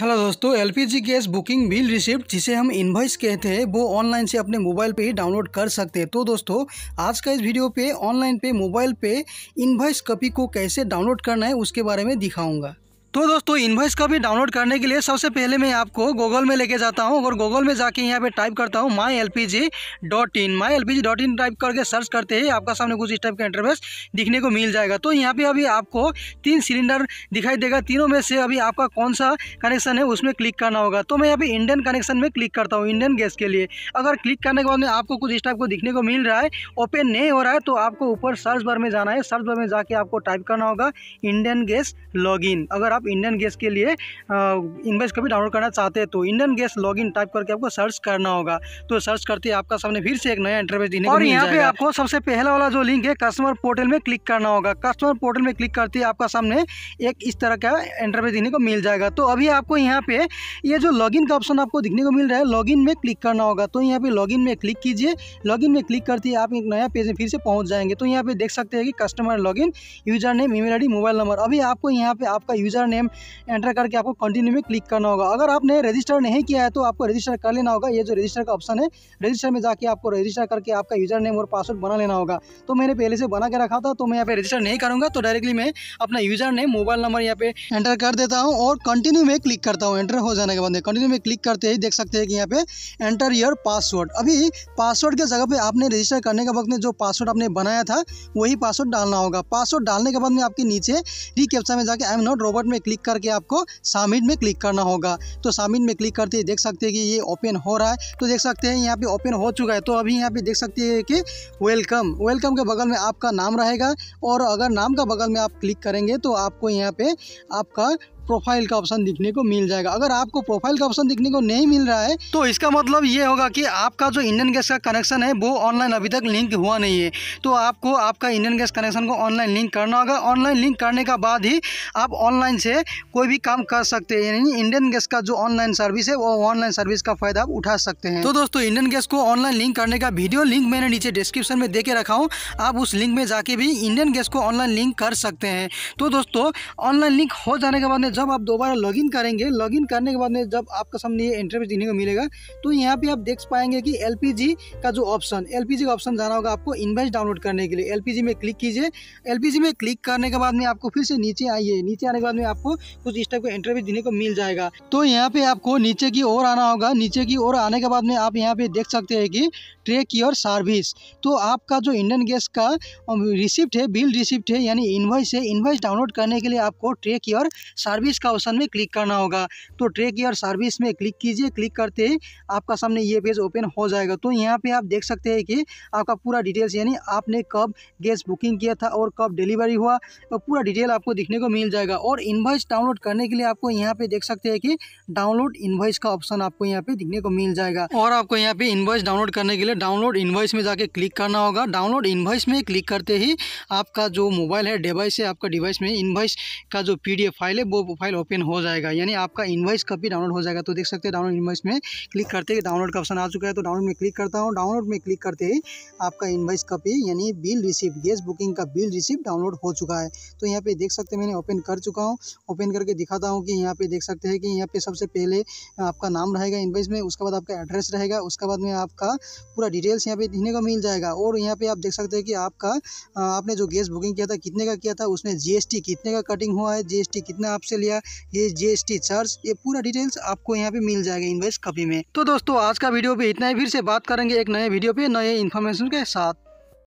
hello दोस्तों LPG gas booking bill receipt जिसे हम इनवॉइस कहते हैं वो ऑनलाइन से अपने मोबाइल पे ही डाउनलोड कर सकते हैं तो दोस्तों आज का इस वीडियो पे ऑनलाइन पे मोबाइल पे इन्वॉइस कॉपी को कैसे डाउनलोड करना है उसके बारे में दिखाऊंगा तो दोस्तों इन्वॉइस का भी डाउनलोड करने के लिए सबसे पहले मैं आपको गूगल में लेके जाता हूँ और गूगल में जाके यहाँ पे टाइप करता हूँ my L P G dot in my L P G dot in type करके सर्च करते ही आपका सामने कुछ इस टाइप का इंटरवेस दिखने को मिल जाएगा तो यहाँ पे अभी आपको तीन सिलेंडर दिखाई देगा तीनों में से अभी आपका कौन सा कनेक्शन है उसमें क्लिक करना होगा तो मैं यहाँ पे इंडियन कनेक्शन में क्लिक करता हूँ इंडियन गैस के लिए अगर क्लिक करने के बाद में आपको कुछ इस टाइप को दिखने को मिल रहा है ओपन नहीं हो रहा है तो आपको ऊपर सर्च बार में जाना है सर्च बार में जाके आपको टाइप करना होगा इंडियन गैस लॉग अगर आप इंडियन गैस के लिए इन्वेस्ट कभी डाउनलोड करना चाहते हैं तो इंडियन गैस लॉगिन टाइप करके आपको सर्च करना होगा तो सर्च करते ही आपका सामने फिर से एक नया इंटरव्यू देने और यहाँ पे आपको सबसे पहला वाला जो लिंक है कस्टमर पोर्टल में क्लिक करना होगा कस्टमर पोर्टल में क्लिक करते ही आपका सामने एक इस तरह का इंटरव्यू देने को मिल जाएगा तो अभी आपको यहाँ पे ये जो लॉगिन का ऑप्शन आपको दिखने को मिल रहा है लॉगिन में क्लिक करना होगा तो यहाँ पे लॉगिन में क्लिक कीजिए लॉगिन में क्लिक करते ही आप एक नया पेज में फिर से पहुँच जाएंगे तो यहाँ पे देख सकते हैं कि customer login user name email I mobile number अभी आपको यहाँ पे आपका यूजर नेम एंटर करके आपको कंटिन्यू में क्लिक करना होगा अगर आपने रजिस्टर नहीं किया है तो आपको रजिस्टर कर लेना होगा ये जो रजिस्टर का ऑप्शन है रजिस्टर में जाके आपको रजिस्टर करके आपका यूजर नेम और पासवर्ड बना लेना होगा तो मैंने पहले से बना के रखा था तो मैं यहाँ पे रजिस्टर नहीं करूँगा तो डायरेक्टली मैं अपना यूजर नेम मोबाइल नंबर यहाँ पे एंटर कर देता हूँ और कंटिन्यू में क्लिक करता हूँ एंटर हो जाने के बाद कंटिन्यू में क्लिक करते ही देख सकते हैं कि यहाँ पे एंटर योर पासवर्ड अभी पासवर्ड के जगह पर आपने रजिस्टर करने के वक्त में जो पासवर्ड आपने बनाया था वही पासवर्ड डालना होगा पासवर्ड डालने के बाद में आपके नीचे री कैप्चा में जाके आई एम नॉट रोबोट में में क्लिक करके आपको सामिट में क्लिक करना होगा तो सामिट में क्लिक करते ही देख सकते हैं कि ये ओपन हो रहा है तो देख सकते हैं यहाँ पे ओपन हो चुका है तो अभी यहाँ पे देख सकते हैं कि वेलकम वेलकम के बगल में आपका नाम रहेगा और अगर नाम का बगल में आप क्लिक करेंगे तो आपको यहाँ पे आपका प्रोफाइल का ऑप्शन दिखने को मिल जाएगा अगर आपको प्रोफाइल का ऑप्शन दिखने को नहीं मिल रहा है तो इसका मतलब ये होगा कि आपका जो इंडियन गैस का कनेक्शन है वो ऑनलाइन अभी तक लिंक हुआ नहीं है तो आपको आपका इंडियन गैस कनेक्शन को ऑनलाइन लिंक करना होगा ऑनलाइन लिंक करने का बाद ही आप ऑनलाइन से कोई भी काम कर सकते हैं यानी इंडियन गैस का जो ऑनलाइन सर्विस है वो ऑनलाइन सर्विस का फायदा आप उठा सकते हैं तो दोस्तों इंडियन गैस को ऑनलाइन लिंक करने का वीडियो लिंक मैंने नीचे डिस्क्रिप्शन में दे के रखा हूँ आप उस लिंक में जाके भी इंडियन गैस को ऑनलाइन लिंक कर सकते हैं तो दोस्तों ऑनलाइन लिंक हो जाने के बाद जब आप दोबारा लॉगिन करेंगे लॉगिन करने के बाद में जब आपके सामने ये इंटरव्यू देखने को मिलेगा तो यहाँ पे आप देख पाएंगे कि एल का जो ऑप्शन एल का ऑप्शन जाना होगा आपको इन्वेस्ट डाउनलोड करने के लिए एल में क्लिक कीजिए एल में क्लिक करने के बाद में आपको फिर से नीचे आइए नीचे आने के बाद में आपको कुछ इस टाइप का इंटरव्यू देने को मिल जाएगा तो यहाँ पे आपको नीचे की ओर आना होगा नीचे की ओर आने के बाद में आप यहाँ पे देख सकते हैं कि ट्रेक योर सर्विस तो आपका जो इंडियन गैस का रिसिप्ट um, है बिल रिसिप्ट है यानी इन्वाइस है इन्वाइस डाउनलोड करने के लिए आपको ट्रेक योर सर्विस सर्विस का ऑप्शन में क्लिक करना होगा तो ट्रेक ईयर सर्विस में क्लिक कीजिए क्लिक करते ही आपका सामने ये पेज ओपन हो जाएगा तो यहाँ पे आप देख सकते हैं कि आपका पूरा डिटेल्स यानी आपने कब गैस बुकिंग किया था और कब डिलीवरी हुआ तो पूरा डिटेल आपको दिखने को मिल जाएगा और इन्वाइस डाउनलोड करने के लिए आपको यहाँ पे देख सकते हैं कि डाउनलोड इन्वाइस का ऑप्शन आपको यहाँ पे दिखने को मिल जाएगा और आपको यहाँ पे इन्वाइस डाउनलोड करने के लिए डाउनलोड इन्वाइस में जाके क्लिक करना होगा डाउनलोड इन्वाइस में क्लिक करते ही आपका जो मोबाइल है डिवाइस है आपका डिवाइस में इन्वाइस का जो पी फाइल है वो प्रोफाइल ओपन हो जाएगा यानी आपका इन्वाइस कभी डाउनलोड हो जाएगा तो देख सकते हैं डाउनलोड इन्वाइस में क्लिक करते ही डाउनलोड का ऑप्शन आ चुका है तो डाउनलोड में क्लिक करता हूँ डाउनलोड में क्लिक करते ही आपका इन्वाइस कॉपी यानी बिल रिसिप्ट गैस बुकिंग का बिल रिसिप्ट डाउनलोड हो चुका है तो यहाँ पे देख सकते हैं मैंने ओपन कर चुका हूँ ओपन करके दिखाता हूँ कि यहाँ पे देख सकते हैं कि यहाँ पे सबसे पहले आपका नाम रहेगा इन्वाइस में उसके बाद आपका एड्रेस रहेगा उसके बाद में आपका पूरा डिटेल्स यहाँ पे देखने को मिल जाएगा और यहाँ पे आप देख सकते हैं कि आपका आपने जो गैस बुकिंग किया था कितने का किया था उसमें जीएसटी कितने का कटिंग हुआ है जीएसटी कितना आपसे लिया ये जीएसटी चार्ज ये पूरा डिटेल्स आपको यहाँ पे मिल जाएगा इन्वेस्ट कॉपी में तो दोस्तों आज का वीडियो भी इतना ही फिर से बात करेंगे एक नए वीडियो पे नए इन्फॉर्मेशन के साथ